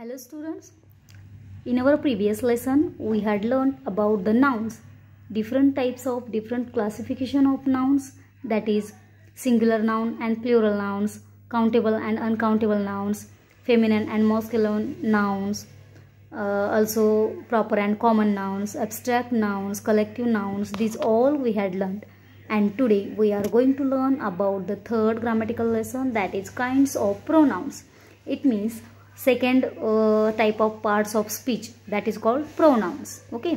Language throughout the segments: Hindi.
Hello students, in our previous lesson we had learned about the nouns, different types of different classification of nouns that is singular noun and plural nouns, countable and uncountable nouns, feminine and masculine nouns, uh, also proper and common nouns, abstract nouns, collective nouns, these all we had learned. And today we are going to learn about the third grammatical lesson that is kinds of pronouns. It means second uh, type of parts of speech that is called pronouns okay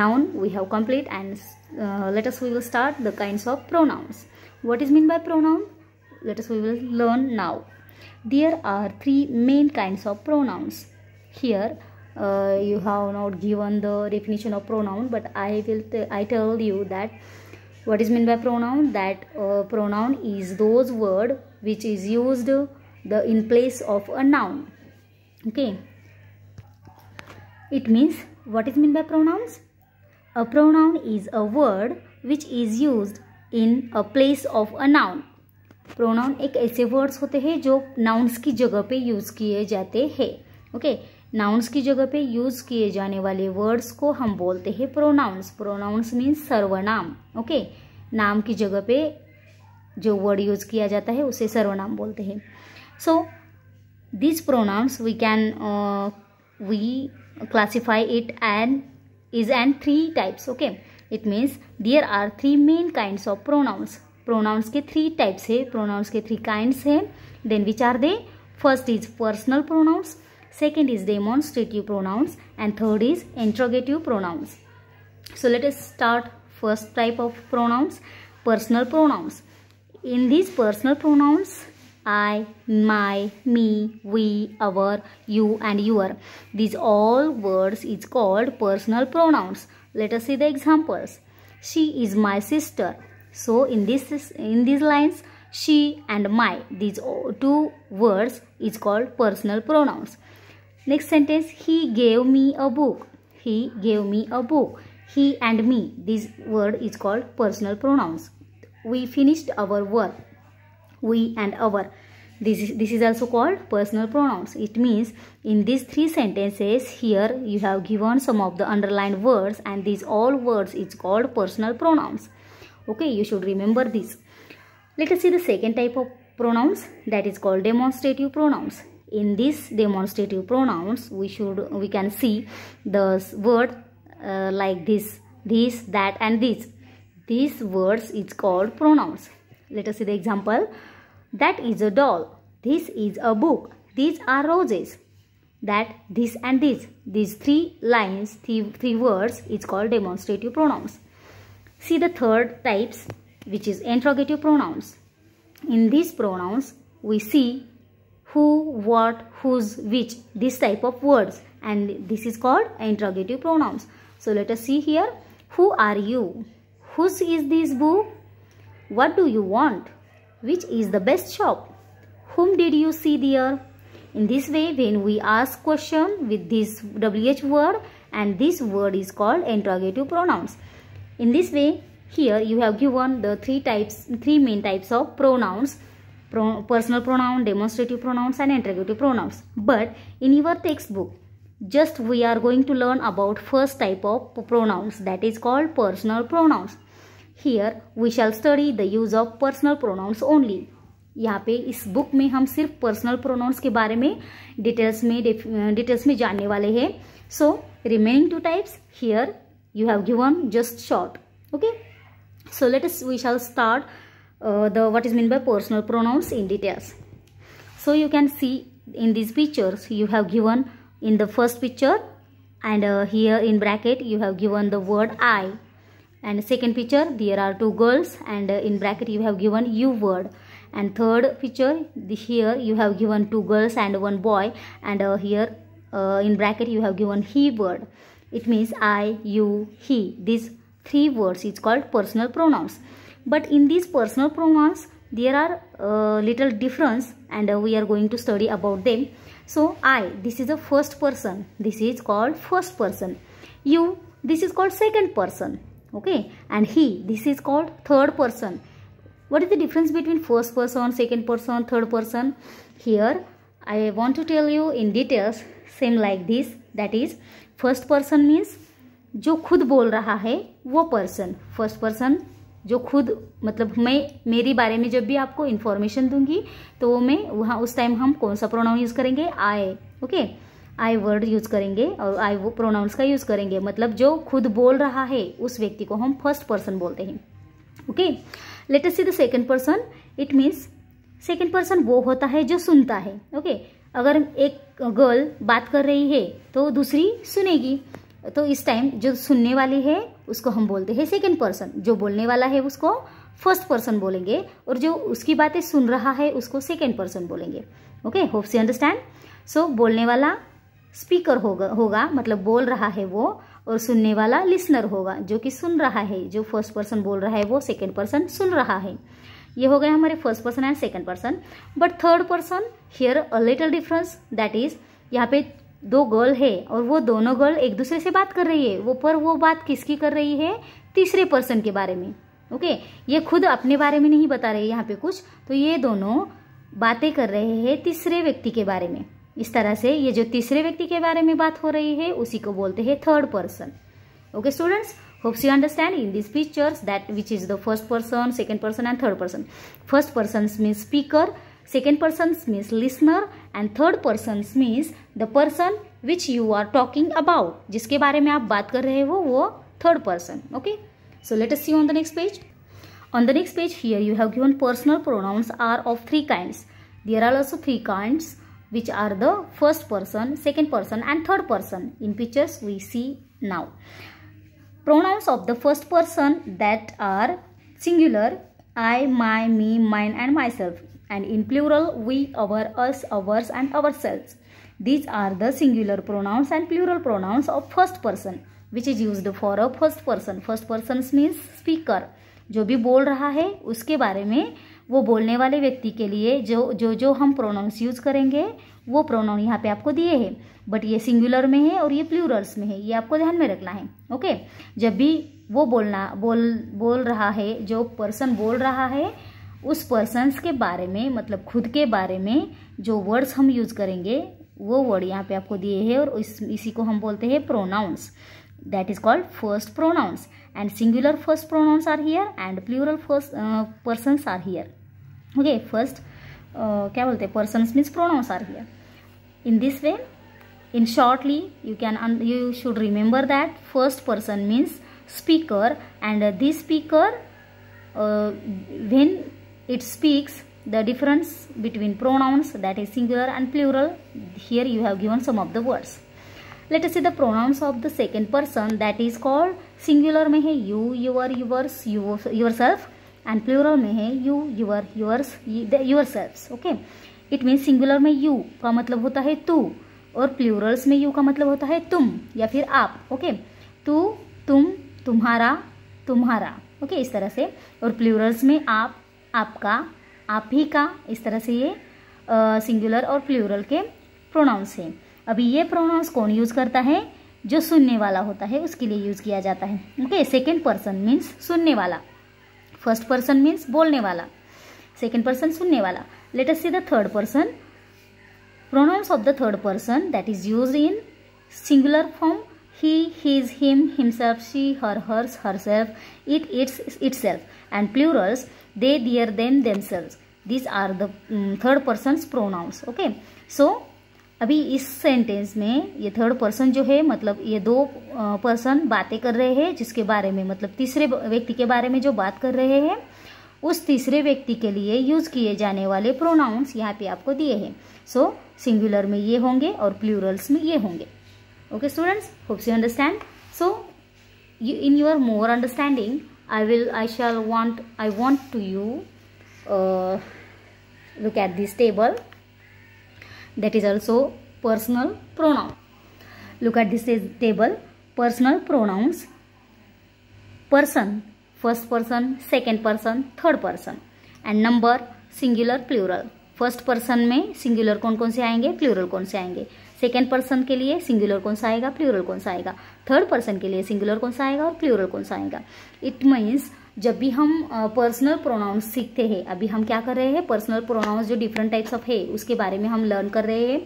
noun we have complete and uh, let us we will start the kinds of pronouns what is mean by pronoun let us we will learn now there are three main kinds of pronouns here uh, you have not given the definition of pronoun but i will I tell you that what is meant by pronoun that uh, pronoun is those word which is used the in place of a noun okay it means what is mean by pronouns a pronoun is a word which is use in a place of a noun pronoun एक ऐसे वर्ड्स होते हैं जो नाउन्स की जगह पे यूज़ किए जाते हैं ओके नाउन्स की जगह पे यूज़ किए जाने वाले वर्ड्स को हम बोलते हैं प्रोनाउंस प्रोनाउंस मीन्स सर्वनाम ओके नाम की जगह पे जो वर्ड यूज़ किया जाता है उसे सर्वनाम बोलते हैं सो so, these pronouns we can uh, we classify it and is and three types okay it means there are three main kinds of pronouns pronouns के three types है pronouns के three kinds है then which are they first is personal pronouns second is demonstrative pronouns and third is interrogative pronouns so let us start first type of pronouns personal pronouns in these personal pronouns I, my, me, we, our, you and your. These all words is called personal pronouns. Let us see the examples. She is my sister. So in this in these lines she and my these two words is called personal pronouns. Next sentence he gave me a book. He gave me a book. He and me this word is called personal pronouns. We finished our work we and our. This is, this is also called personal pronouns. It means in these three sentences here you have given some of the underlined words and these all words it's called personal pronouns. Okay, you should remember this. Let us see the second type of pronouns that is called demonstrative pronouns in these demonstrative pronouns we should we can see the word uh, like this this that and this these words it's called pronouns let us see the example that is a doll. This is a book. These are roses. That, this and this. These three lines, three, three words is called demonstrative pronouns. See the third types which is interrogative pronouns. In these pronouns, we see who, what, whose, which, this type of words and this is called interrogative pronouns. So let us see here, who are you? Whose is this book? What do you want? Which is the best shop? Whom did you see there? In this way, when we ask question with this WH word and this word is called interrogative pronouns. In this way, here you have given the three types, three main types of pronouns personal pronoun, demonstrative pronouns and interrogative pronouns. But in your textbook, just we are going to learn about first type of pronouns that is called personal pronouns here we shall study the use of personal pronouns only यहाँ पे इस बुक में हम सिर्फ पर्सनल प्रोनाउंस के बारे में details में डिटेल्स में जानने वाले हैं so remaining two types here you have given just short okay so let us we shall start the what is meant by personal pronouns in details so you can see in these pictures you have given in the first picture and here in bracket you have given the word i and second picture there are two girls and in bracket you have given you word and third picture here you have given two girls and one boy and uh, here uh, in bracket you have given he word it means i you he these three words is called personal pronouns but in these personal pronouns there are uh, little difference and uh, we are going to study about them so i this is a first person this is called first person you this is called second person okay and he this is called third person what is the difference between first person second person third person here i want to tell you in details same like this that is first person means जो खुद बोल रहा है वो पर्सन फर्स्ट पर्सन जो खुद मतलब मैं मेरी बारे में जब भी आपको इन्फॉर्मेशन दूंगी तो मैं वहाँ उस टाइम हम कौन सा प्रोनाउन यूज़ करेंगे I okay okay? I word use करेंगे और आई वो प्रोनाउंस का यूज करेंगे मतलब जो खुद बोल रहा है उस व्यक्ति को हम फर्स्ट पर्सन बोलते हैं okay let see the second person it means second person वो होता है जो सुनता है ओके okay? अगर एक गर्ल बात कर रही है तो दूसरी सुनेगी तो इस टाइम जो सुनने वाली है उसको हम बोलते हैं सेकेंड पर्सन जो बोलने वाला है उसको फर्स्ट पर्सन बोलेंगे और जो उसकी बातें सुन रहा है उसको सेकेंड पर्सन बोलेंगे okay hopes you understand so बोलने वाला स्पीकर होगा होगा मतलब बोल रहा है वो और सुनने वाला लिसनर होगा जो कि सुन रहा है जो फर्स्ट पर्सन बोल रहा है वो सेकेंड पर्सन सुन रहा है ये हो गया हमारे first person and second person but third person here a little difference that is यहाँ पे दो गर्ल है और वो दोनों गर्ल एक दूसरे से बात कर रही है वो पर वो बात किसकी कर रही है तीसरे पर्सन के बारे में ओके okay? ये खुद अपने बारे में नहीं बता रही यहाँ पे कुछ तो ये दोनों बातें कर रहे हैं तीसरे व्यक्ति के बारे में इस तरह से ये जो तीसरे व्यक्ति के बारे में बात हो रही है उसी को बोलते हैं third person okay students hopes you understand in this pictures that which is the first person second person and third person first person mean speaker second person means listener and third person means the person which you are talking about जिसके बारे में आप बात कर रहे हो वो third person okay so let see on the next page on the next page here you have given personal pronouns are of three kind there are also three kinds which are the first person, second person and third person in pictures we see now. Pronouns of the first person that are singular, I, my, me, mine and myself and in plural we, our, us, ours and ourselves. These are the singular pronouns and plural pronouns of first person which is used for a first person. First person means speaker. जो भी वो बोलने वाले व्यक्ति के लिए जो जो जो हम प्रोनाउंस यूज़ करेंगे वो प्रोनाउन यहाँ पे आपको दिए हैं बट ये सिंगुलर में है और ये प्लूरल्स में है ये आपको ध्यान में रखना है ओके जब भी वो बोलना बोल बोल रहा है जो पर्सन बोल रहा है उस पर्सनस के बारे में मतलब खुद के बारे में जो वर्ड्स हम यूज़ करेंगे वो वर्ड यहाँ पे आपको दिए हैं और इस इसी को हम बोलते हैं pronouns that is called first pronouns and singular first pronouns are here and plural first uh, persons are here okay first uh, क्या बोलते persons means pronouns are here in this way in shortly you can you should remember that first person means speaker and uh, this speaker uh, when it speaks the difference between pronouns that is singular and plural here you have given some of the words let us see the pronouns of the second person that is called singular में है you your yours yourself and plural में है you your yours yourself okay it means singular में यू का मतलब होता है तू और प्लूरल्स में यू का मतलब होता है तुम या फिर आप ओके तू तुम तुम्हारा तुम्हारा ओके इस तरह से और प्लूरल्स में आप आपका आप ही का इस तरह से ये सिंगुलर और प्लूरल के प्रोनाउंस हैं अभी ये प्रोनाउंस कौन यूज़ करता है जो सुनने वाला होता है उसके लिए यूज़ किया जाता है ओके सेकेंड पर्सन मीन्स सुनने वाला फर्स्ट पर्सन मीन्स बोलने वाला सेकेंड पर्सन सुनने वाला let us see the third person pronouns of the third person that is use in singular form he his him himself she her hers herself it its itself and plurals they their them themselves these are the third person pronouns okay so अभी इस सेंटेंस में ये थर्ड पर्सन जो है मतलब ये दो पर्सन बातें कर रहे हैं जिसके बारे में मतलब तीसरे व्यक्ति के बारे में जो बात कर रहे हैं उस तीसरे व्यक्ति के लिए यूज किए जाने वाले प्रोनाउंस यहाँ पे आपको दिए हैं सो सिंगुलर में ये होंगे और प्लूरल्स में ये होंगे okay students hopes you understand so you in more more understanding I will I shall want I want to you look at this table that is also personal pronoun. Look at this table. Personal pronouns. Person. First person, second person, third person. And number, singular plural first person में सिंगुलर कौन कौन से आएंगे प्लूरल कौन से आएंगे सेकेंड पर्सन के लिए सिंगुलर कौन सा आएगा प्लूरल कौन सा आएगा थर्ड पर्सन के लिए सिंगुलर कौन सा आएगा और प्लूरल कौन सा आएगा इट मीन्स जब भी हम पर्सनल प्रोनाउंस सीखते हैं अभी हम क्या कर रहे हैं पर्सनल प्रोनाउंस जो डिफरेंट टाइप्स ऑफ है उसके बारे में हम लर्न कर रहे हैं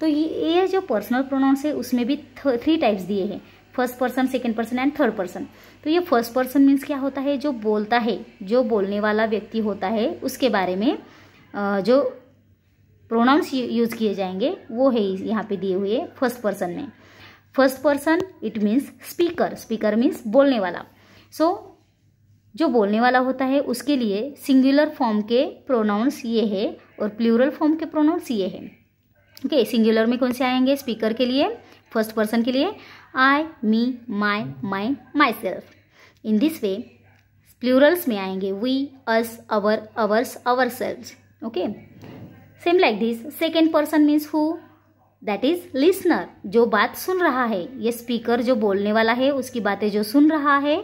तो ये जो पर्सनल प्रोनाउंस है उसमें भी थ्री टाइप्स दिए हैं first person second person and third person तो ये फर्स्ट पर्सन मीन्स क्या होता है जो बोलता है जो बोलने वाला व्यक्ति होता है उसके बारे में जो प्रोनाउंस यूज़ किए जाएंगे वो है यहाँ पे दिए हुए फर्स्ट पर्सन में first person it means speaker speaker means बोलने वाला सो so, जो बोलने वाला होता है उसके लिए सिंगुलर फॉर्म के प्रोनाउंस ये है और प्लूरल फॉर्म के प्रोनाउंस ये है ओके okay, सिंगुलर में कौन से आएंगे स्पीकर के लिए फर्स्ट पर्सन के लिए I me my my myself in this way plurals में आएंगे we us our ours ourselves okay same like this second person means who that is listener जो बात सुन रहा है ये स्पीकर जो बोलने वाला है उसकी बातें जो सुन रहा है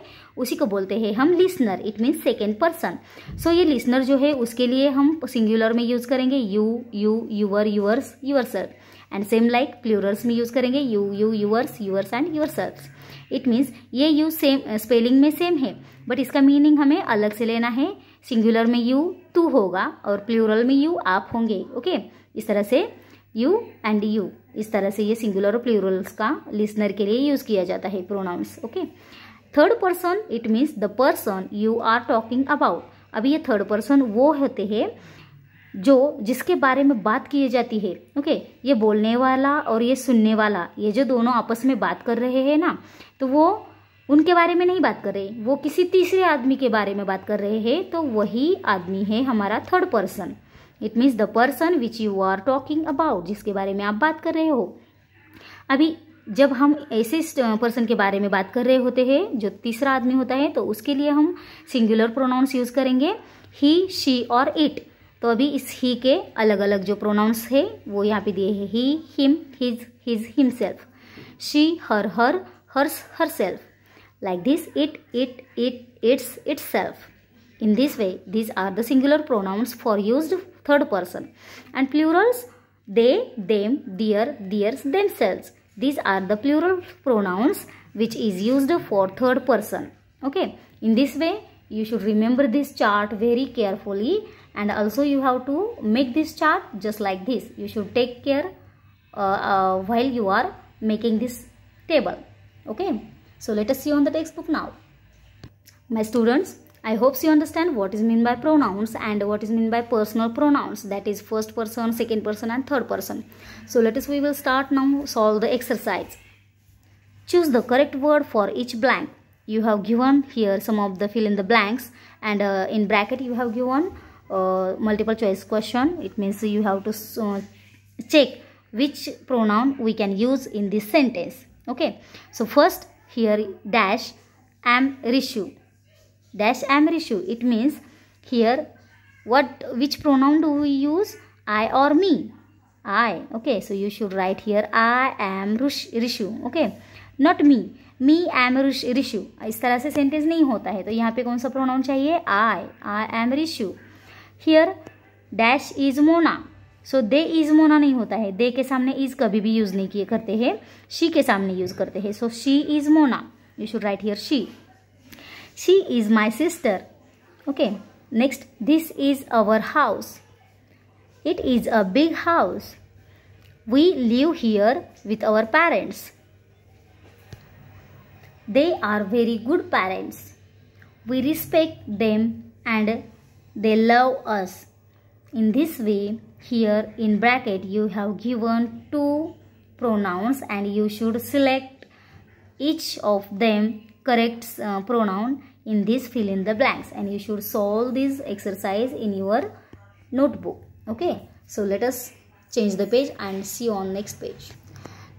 उसी को बोलते हैं हम listener it means second person so ये लिसनर जो है उसके लिए हम सिंगुलर में यूज़ करेंगे you you your yours yourself and same like plurals में यूज़ करेंगे you you yours yours and yourselves it means ये यू सेम स्पेलिंग में सेम है बट इसका मीनिंग हमें अलग से लेना है सिंगुलर में यू तू होगा और प्लूरल में यू आप होंगे ओके okay? इस तरह से यू एंड यू इस तरह से ये सिंगुलर और प्लूरल्स का लिसनर के लिए यूज़ किया जाता है pronouns okay third person it means the person you are talking about अभी ये थर्ड पर्सन वो होते हैं जो जिसके बारे में बात की जाती है ओके okay? ये बोलने वाला और ये सुनने वाला ये जो दोनों आपस में बात कर रहे हैं ना तो वो उनके बारे में नहीं बात कर रहे वो किसी तीसरे आदमी के बारे में बात कर रहे हैं तो वही आदमी है हमारा third person it means the person which you are talking about जिसके बारे में आप बात कर रहे हो अभी जब हम ऐसे पर्सन के बारे में बात कर रहे होते हैं जो तीसरा आदमी होता है तो उसके लिए हम सिंगुलर प्रोनाउंस यूज़ करेंगे ही शी और इट तो अभी इस ही के अलग अलग जो प्रोनाउंस है वो यहाँ पे दिए हैं he him his his himself she her her hers herself like this it it it its itself in this way this are the singular pronouns for use third person and plurals they them their theirs themselves these are the plural pronouns which is used for third person okay in this way you should remember this chart very carefully and also you have to make this chart just like this you should take care uh, uh, while you are making this table okay so let us see on the textbook now my students I hope you understand what is mean by pronouns and what is mean by personal pronouns that is first person, second person and third person. So let us we will start now solve the exercise. Choose the correct word for each blank. You have given here some of the fill in the blanks and uh, in bracket you have given uh, multiple choice question. It means you have to uh, check which pronoun we can use in this sentence. Okay. So first here dash am Rishu dash am Rishu. It means here what which pronoun do we use I और me I okay so you should write here I am Rishu Okay, okay not me me am Rishu Rishu इस तरह से सेंटेंस नहीं होता है तो यहाँ पे कौन सा प्रोनाउन चाहिए I I am Rishu here dash is Mona so they is Mona नहीं होता है दे के सामने इज कभी भी यूज़ नहीं किए करते हैं शी के सामने यूज़ करते हैं so she is Mona you should write here she she is my sister okay next this is our house it is a big house we live here with our parents they are very good parents we respect them and they love us in this way here in bracket you have given two pronouns and you should select each of them correct uh, pronoun in this fill in the blanks and you should solve this exercise in your notebook okay so let us change the page and see on next page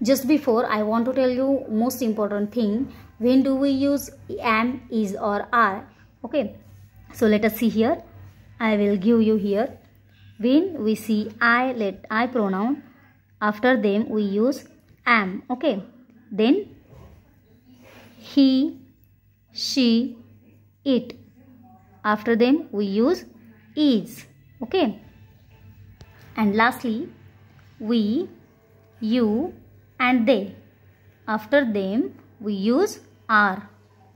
just before i want to tell you most important thing when do we use am is or are okay so let us see here i will give you here when we see i let i pronoun after them we use am okay then he she it after them we use is okay and lastly we you and they after them we use are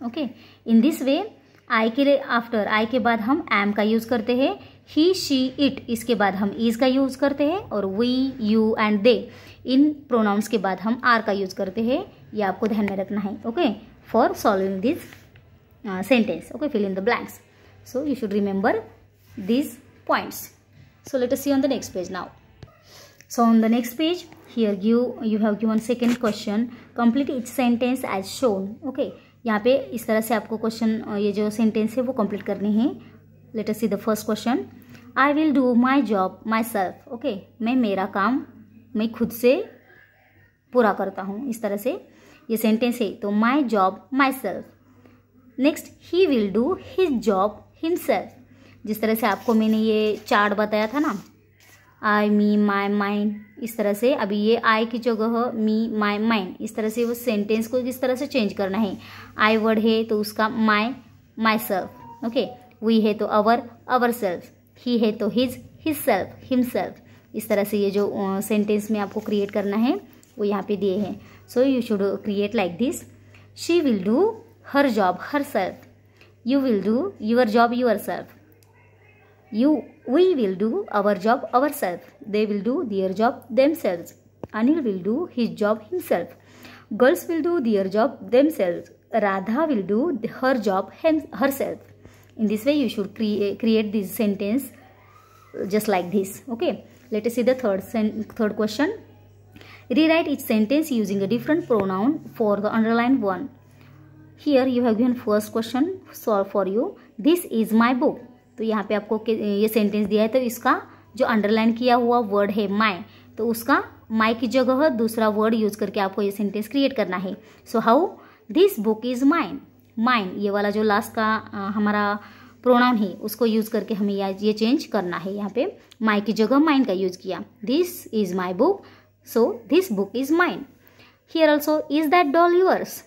okay in this way I के आफ्टर आई के बाद हम एम का यूज़ करते हैं ही शी इट इसके बाद हम इज़ का यूज़ करते हैं और वी यू एंड दे इन प्रोनाउंस के बाद हम आर का यूज़ करते हैं ये आपको ध्यान में रखना है okay for solving this sentence okay fill in the blanks so you should remember these points so let us see on the next page now so on the next page here you you have given second question complete each sentence as shown okay यहाँ पे इस तरह से आपको क्वेश्चन ये जो सेंटेंस है वो कंप्लीट करनी है let us see the first question I will do my job myself okay मैं मेरा काम मैं खुद से पूरा करता हूँ इस तरह से ये सेंटेंस है तो my job myself next he will do his job himself जिस तरह से आपको मैंने ये चार्ट बताया था ना आई मी माई माइंड इस तरह से अभी ये आई की जगह मी माई माइंड इस तरह से वो सेंटेंस को किस तरह से चेंज करना है आई वर्ड है तो उसका my myself okay we है तो अवर अवर सेल्फ ही है तो his his self himself इस तरह से ये जो सेंटेंस में आपको क्रिएट करना है वो यहाँ पे दिए हैं so you should create like this she will do her job herself. You will do your job yourself. You, we will do our job ourselves. They will do their job themselves. Anil will do his job himself. Girls will do their job themselves. Radha will do her job herself. In this way, you should create this sentence just like this. Okay. Let us see the third third question. Rewrite each sentence using a different pronoun for the underlined one. Here you have given first question solve for you this is my book तो यहाँ पे आपको ये सेंटेंस दिया है तो इसका जो अंडरलाइन किया हुआ वर्ड है माई तो उसका माई की जगह दूसरा वर्ड यूज करके आपको ये सेंटेंस क्रिएट करना है so how this book is mine mine ये वाला जो लास्ट का आ, हमारा प्रोनाउन है उसको यूज करके हमें ये चेंज करना है यहाँ पे माई की जगह माइन का यूज किया this is my book so this book is mine here also is that doll yours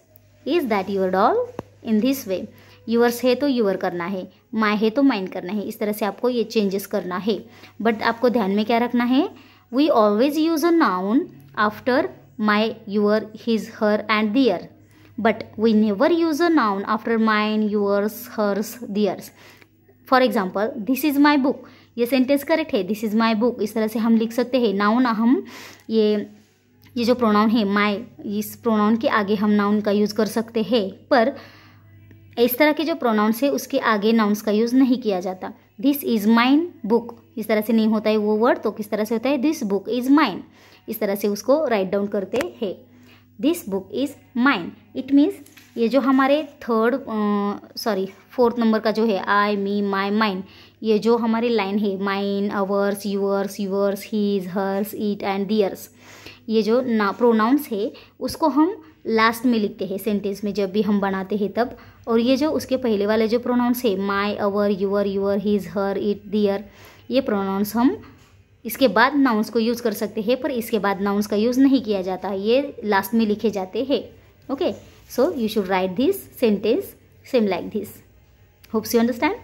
is that your doll in this way yours है तो यूअर करना है माई है तो माइन करना है इस तरह से आपको ये चेंजेस करना है बट आपको ध्यान में क्या रखना है we always use a noun after my your his her and their but we never use a noun after mine yours hers theirs for example this is my book ये सेंटेंस करेक्ट है दिस इज़ माई बुक इस तरह से हम लिख सकते हैं नाउन हम ये ये जो प्रोनाउन है माय इस प्रोनाउन के आगे हम नाउन का यूज़ कर सकते हैं पर इस तरह के जो प्रोनाउंस है उसके आगे नाउन्स का यूज़ नहीं किया जाता दिस इज़ माइन बुक इस तरह से नहीं होता है वो वर्ड तो किस तरह से होता है दिस बुक इज़ माइन इस तरह से उसको राइट डाउन करते हैं this book is mine it means ये जो हमारे थर्ड सॉरी फोर्थ नंबर का जो है आई मी माई माइन ये जो हमारी लाइन है mine ours yours yours his hers it and theirs ये जो ना प्रोनाउंस है उसको हम लास्ट में लिखते हैं सेंटेंस में जब भी हम बनाते हैं तब और ये जो उसके पहले वाले जो प्रोनाउंस है my our your your his her it their ये प्रोनाउंस हम इसके बाद नाउंस को यूज़ कर सकते हैं पर इसके बाद नाउंस का यूज़ नहीं किया जाता ये लास्ट में लिखे जाते हैं okay so you should write this sentence same like this hopes you understand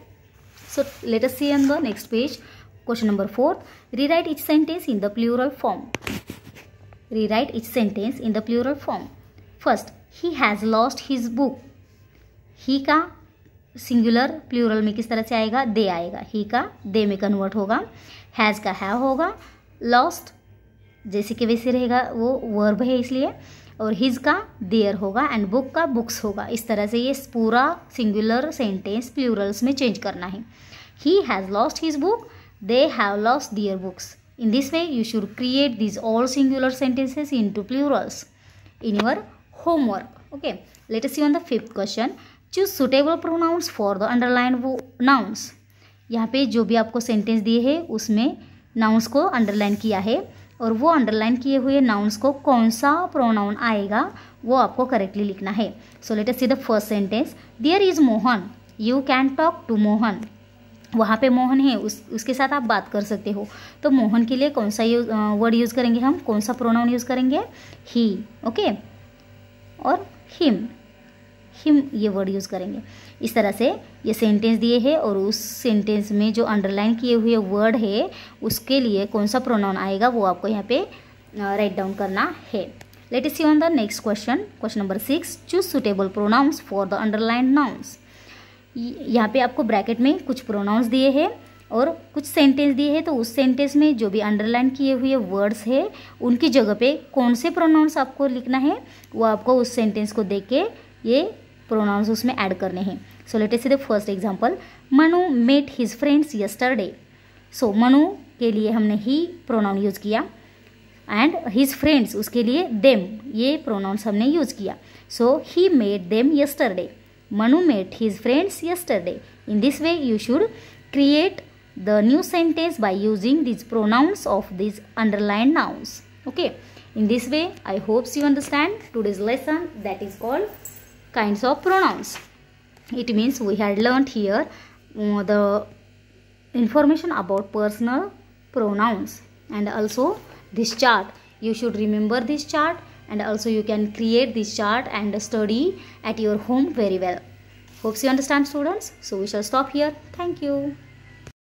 so let us see on the next page question number fourth rewrite each sentence in the plural form Rewrite each sentence in the plural form. First, he has lost his book. He का सिंगुलर प्लूरल में किस तरह से आएगा दे आएगा ही का दे में कन्वर्ट होगा हैज़ का हैव होगा लॉस्ट जैसे कि वैसे रहेगा वो वर्ब है इसलिए और हिज का देयर होगा एंड बुक का बुक्स होगा इस तरह से ये पूरा सिंगुलर सेंटेंस प्लूरल्स में चेंज करना है he has lost his book they have lost their books In this way, you should create these all singular sentences into plurals in your homework. Okay, let us see on the fifth question. Choose suitable pronouns for the underlined nouns. यहाँ पे जो भी आपको सेंटेंस दिए है उसमें नाउन्स को अंडरलाइन किया है और वो अंडरलाइन किए हुए नाउन्स को कौन सा प्रोनाउन आएगा वो आपको करेक्टली लिखना है so let us see the first sentence there is Mohan you can talk to Mohan वहाँ पे मोहन है उस उसके साथ आप बात कर सकते हो तो मोहन के लिए कौन सा यूज वर्ड यूज़ करेंगे हम कौन सा प्रोनाउन यूज़ करेंगे ही ओके और हिम हिम ये वर्ड यूज़ करेंगे इस तरह से ये सेंटेंस दिए हैं और उस सेंटेंस में जो अंडरलाइन किए हुए वर्ड है उसके लिए कौन सा प्रोनाउन आएगा वो आपको यहाँ पे राइट डाउन करना है let us see on the next question question number six choose suitable pronouns for the underline nouns यहाँ पे आपको ब्रैकेट में कुछ प्रोनाउंस दिए हैं और कुछ सेंटेंस दिए हैं तो उस सेंटेंस में जो भी अंडरलाइन किए हुए वर्ड्स है उनकी जगह पे कौन से प्रोनाउंस आपको लिखना है वो आपको उस सेंटेंस को देख के ये प्रोनाउंस उसमें ऐड करने हैं so let see the first example Manu met his friends yesterday so Manu के लिए हमने ही प्रोनाउन यूज़ किया एंड हिज फ्रेंड्स उसके लिए देम ये प्रोनाउंस हमने यूज़ किया so he made them yesterday Manu met his friends yesterday. In this way, you should create the new sentence by using these pronouns of these underlined nouns. Okay. In this way, I hope you understand today's lesson that is called kinds of pronouns. It means we had learned here uh, the information about personal pronouns and also this chart. You should remember this chart and also you can create this chart and study at your home very well. Hope you understand students. So we shall stop here. Thank you.